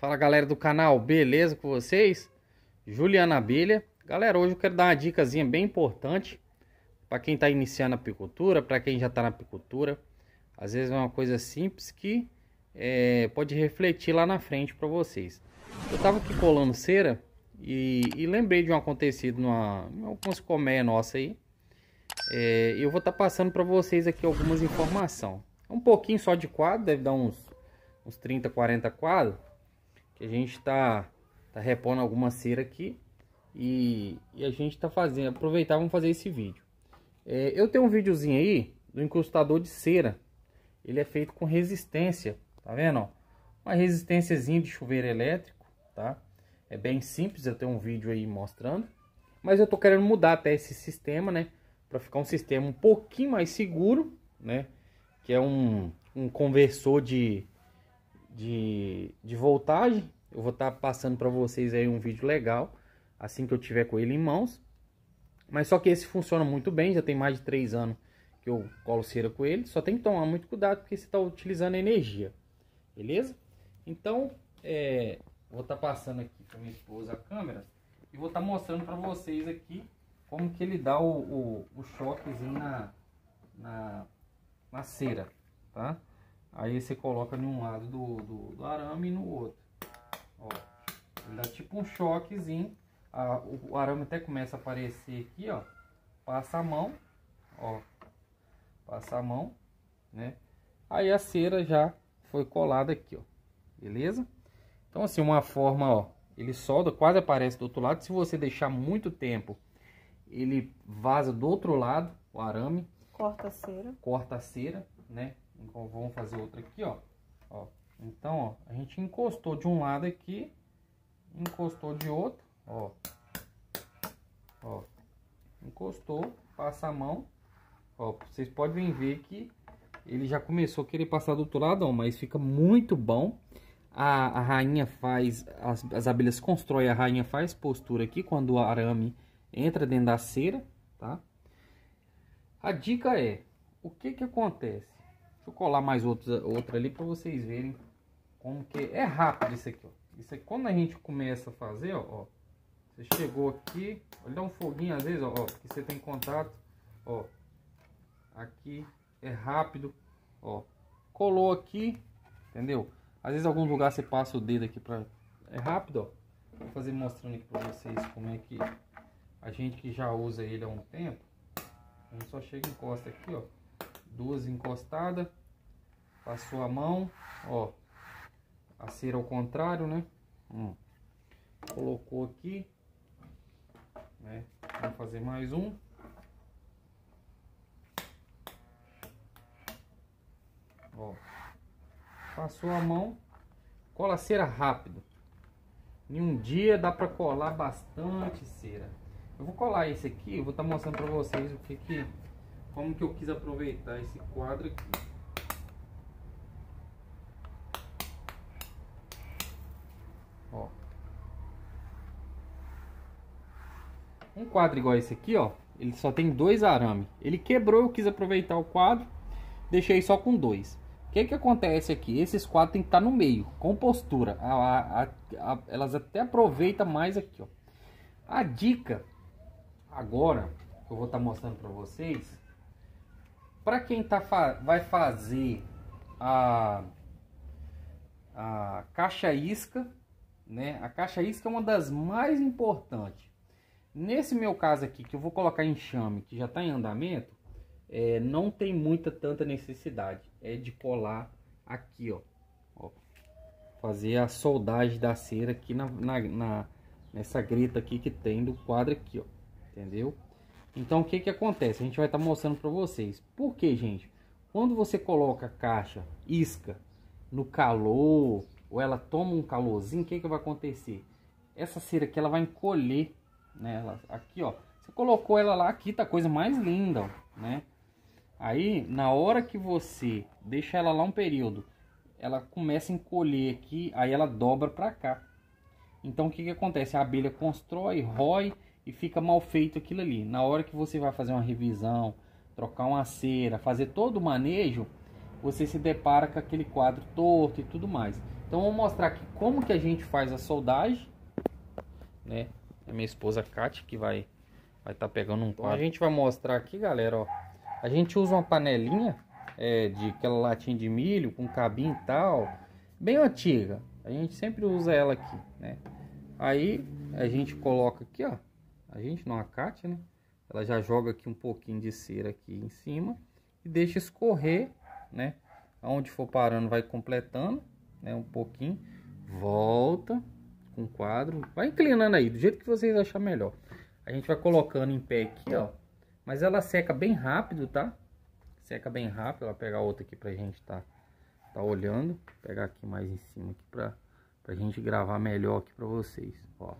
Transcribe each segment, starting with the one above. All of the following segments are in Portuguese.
Fala galera do canal, beleza com vocês? Juliana Abelha. Galera, hoje eu quero dar uma dicasinha bem importante para quem está iniciando a apicultura, para quem já está na apicultura. Às vezes é uma coisa simples que é, pode refletir lá na frente para vocês. Eu estava aqui colando cera e, e, lembrei de um acontecido numa, em algumas colmeias nossa aí. É, eu vou estar tá passando para vocês aqui algumas informações. Um pouquinho só de quadro, deve dar uns, uns 30, 40 quadros a gente tá, tá repondo alguma cera aqui e, e a gente tá fazendo, aproveitar, vamos fazer esse vídeo. É, eu tenho um videozinho aí do encostador de cera. Ele é feito com resistência, tá vendo? Uma resistênciazinha de chuveiro elétrico, tá? É bem simples, eu tenho um vídeo aí mostrando. Mas eu tô querendo mudar até esse sistema, né? Pra ficar um sistema um pouquinho mais seguro, né? Que é um, um conversor de, de, de voltagem. Eu vou estar tá passando para vocês aí um vídeo legal, assim que eu tiver com ele em mãos. Mas só que esse funciona muito bem, já tem mais de 3 anos que eu colo cera com ele. Só tem que tomar muito cuidado porque você está utilizando energia, beleza? Então, é, vou estar tá passando aqui para minha esposa a câmera e vou estar tá mostrando para vocês aqui como que ele dá o, o, o choquezinho na, na, na cera, tá? Aí você coloca num lado do, do, do arame e no outro. Ó, dá tipo um choquezinho. A, o arame até começa a aparecer aqui, ó. Passa a mão, ó. Passa a mão, né? Aí a cera já foi colada aqui, ó. Beleza? Então assim, uma forma, ó. Ele solda, quase aparece do outro lado. Se você deixar muito tempo, ele vaza do outro lado, o arame. Corta a cera. Corta a cera, né? Então, vamos fazer outra aqui, ó. ó. Então, ó, a gente encostou de um lado aqui, encostou de outro, ó. Ó. Encostou, passa a mão. Ó, vocês podem ver que ele já começou a querer passar do outro lado, ó, mas fica muito bom. A, a rainha faz, as, as abelhas constroem, a rainha faz postura aqui quando o arame entra dentro da cera, tá? A dica é, o que que acontece? Deixa eu colar mais outro ali para vocês verem como que... É rápido isso aqui, ó. Isso aqui, quando a gente começa a fazer, ó, ó você chegou aqui, olha um foguinho às vezes, ó, ó, que você tem contato, ó, aqui é rápido, ó, colou aqui, entendeu? Às vezes algum lugar você passa o dedo aqui pra... É rápido, ó. Vou fazer mostrando aqui pra vocês como é que a gente que já usa ele há um tempo, a gente só chega e encosta aqui, ó duas encostadas, passou a mão, ó, a cera ao contrário, né? Hum. Colocou aqui, né? Vamos fazer mais um. Ó, passou a mão, cola a cera rápido. Em um dia dá pra colar bastante cera. Eu vou colar esse aqui, eu vou estar tá mostrando pra vocês o que que como que eu quis aproveitar esse quadro aqui. Ó. Um quadro igual esse aqui, ó, ele só tem dois arame. Ele quebrou, eu quis aproveitar o quadro, deixei só com dois. O que que acontece aqui? Esses quadros tem que estar tá no meio, com postura. A, a, a, elas até aproveitam mais aqui, ó. A dica agora eu vou estar tá mostrando para vocês para quem tá, vai fazer a, a caixa isca, né? A caixa isca é uma das mais importantes. Nesse meu caso aqui, que eu vou colocar enxame, que já está em andamento, é, não tem muita tanta necessidade. É de colar aqui, ó. ó fazer a soldagem da cera aqui na, na, na, nessa greta aqui que tem do quadro aqui, ó. Entendeu? Então o que que acontece? A gente vai estar tá mostrando para vocês. Por que, gente? Quando você coloca a caixa isca no calor, ou ela toma um calorzinho, o que que vai acontecer? Essa cera aqui ela vai encolher, né? aqui, ó. Você colocou ela lá aqui, tá a coisa mais linda, ó, né? Aí, na hora que você deixa ela lá um período, ela começa a encolher aqui, aí ela dobra para cá. Então o que que acontece? A abelha constrói, rói e fica mal feito aquilo ali. Na hora que você vai fazer uma revisão, trocar uma cera, fazer todo o manejo, você se depara com aquele quadro torto e tudo mais. Então vou mostrar aqui como que a gente faz a soldagem, né? É minha esposa Kátia que vai vai estar tá pegando um quadro. Então, a gente vai mostrar aqui, galera, ó. A gente usa uma panelinha é, de aquela latinha de milho com cabinho e tal, bem antiga. A gente sempre usa ela aqui, né? Aí a gente coloca aqui, ó a gente, não acate, né? Ela já joga aqui um pouquinho de cera aqui em cima e deixa escorrer, né? Aonde for parando vai completando, né? Um pouquinho, volta com o quadro, vai inclinando aí, do jeito que vocês achar melhor. A gente vai colocando em pé aqui, ó. Mas ela seca bem rápido, tá? Seca bem rápido, ela pegar outra aqui pra gente tá, tá olhando. Vou pegar aqui mais em cima aqui pra, pra gente gravar melhor aqui pra vocês, ó.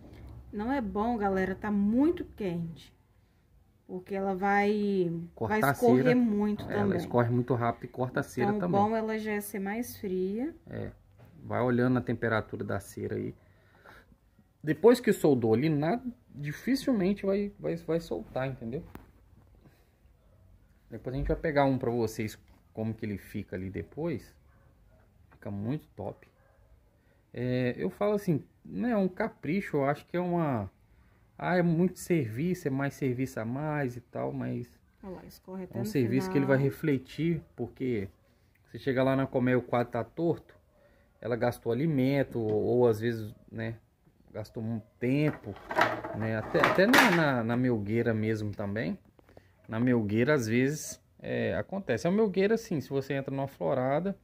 Não é bom, galera, tá muito quente. Porque ela vai, Cortar vai escorrer cera, muito ela também. Ela escorre muito rápido e corta a cera então, também. Então, bom é ela já ser mais fria. É, vai olhando a temperatura da cera aí. Depois que soldou ali, nada, dificilmente vai, vai, vai soltar, entendeu? Depois a gente vai pegar um pra vocês como que ele fica ali depois. Fica muito top. É, eu falo assim, não é um capricho, eu acho que é uma. Ah, é muito serviço, é mais serviço a mais e tal, mas. Olha lá, escorre até é um serviço final. que ele vai refletir, porque você chega lá na comer o quadro tá torto, ela gastou alimento, ou, ou às vezes, né, gastou muito tempo, né, até, até na, na, na melgueira mesmo também. Na melgueira, às vezes, é, acontece. A melgueira, sim, se você entra numa florada,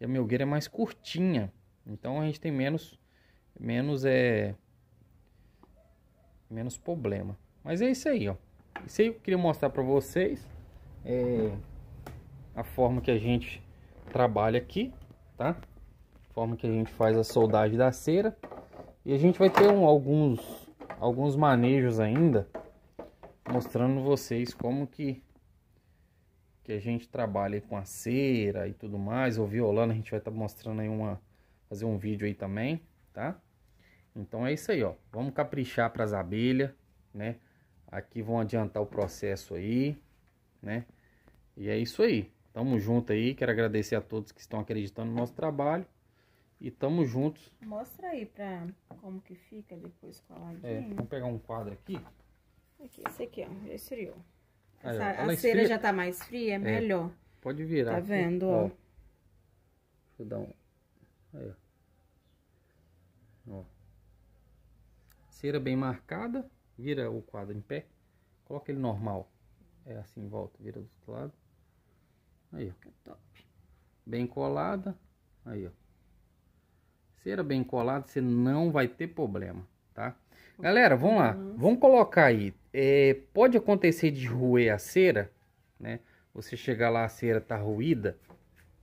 e a melgueira é mais curtinha, então a gente tem menos menos é menos problema. Mas é isso aí, ó. Isso aí eu queria mostrar para vocês é a forma que a gente trabalha aqui, tá? Forma que a gente faz a soldagem da cera. E a gente vai ter um, alguns alguns manejos ainda mostrando vocês como que que a gente trabalha com a cera e tudo mais, o violão a gente vai estar tá mostrando aí uma fazer um vídeo aí também, tá? Então é isso aí, ó. Vamos caprichar para as abelhas, né? Aqui vão adiantar o processo aí, né? E é isso aí. Tamo junto aí. Quero agradecer a todos que estão acreditando no nosso trabalho. E tamo juntos. Mostra aí pra como que fica depois coladinho. É, vamos pegar um quadro aqui. Aqui, esse aqui, ó. Já esfriou. Aí, Essa, a cera já tá mais fria, é, é melhor. pode virar. Tá aqui, vendo, ó. ó. Deixa eu dar um... Aí, ó. Ó. Cera bem marcada, vira o quadro em pé, coloca ele normal. É assim em volta, vira do outro lado. Aí, ó, que top. Bem colada. Aí, ó. Cera bem colada, você não vai ter problema, tá? Galera, vamos lá. Uhum. Vamos colocar aí. É, pode acontecer de roer a cera, né? Você chegar lá, a cera tá ruída,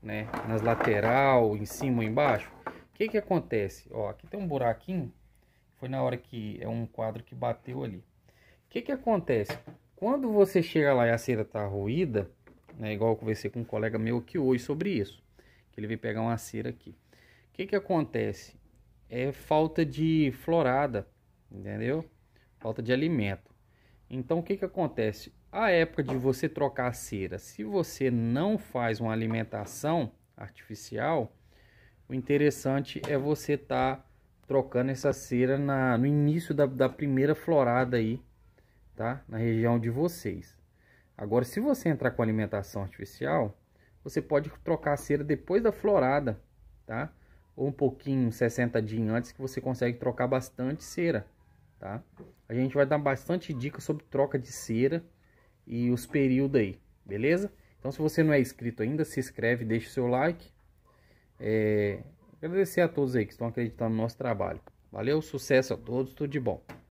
né? Nas lateral, em cima ou embaixo. O que que acontece? Ó, aqui tem um buraquinho foi na hora que é um quadro que bateu ali. O que, que acontece? Quando você chega lá e a cera está ruída, né, igual eu conversei com um colega meu aqui hoje sobre isso, que ele veio pegar uma cera aqui. O que, que acontece? É falta de florada, entendeu? Falta de alimento. Então o que, que acontece? A época de você trocar a cera, se você não faz uma alimentação artificial, o interessante é você estar tá trocando essa cera na, no início da, da primeira florada aí, tá? Na região de vocês. Agora, se você entrar com alimentação artificial, você pode trocar a cera depois da florada, tá? Ou um pouquinho, 60 dias antes, que você consegue trocar bastante cera, tá? A gente vai dar bastante dicas sobre troca de cera e os períodos aí, beleza? Então, se você não é inscrito ainda, se inscreve, deixa o seu like. É, Agradecer a todos aí que estão acreditando no nosso trabalho. Valeu, sucesso a todos, tudo de bom.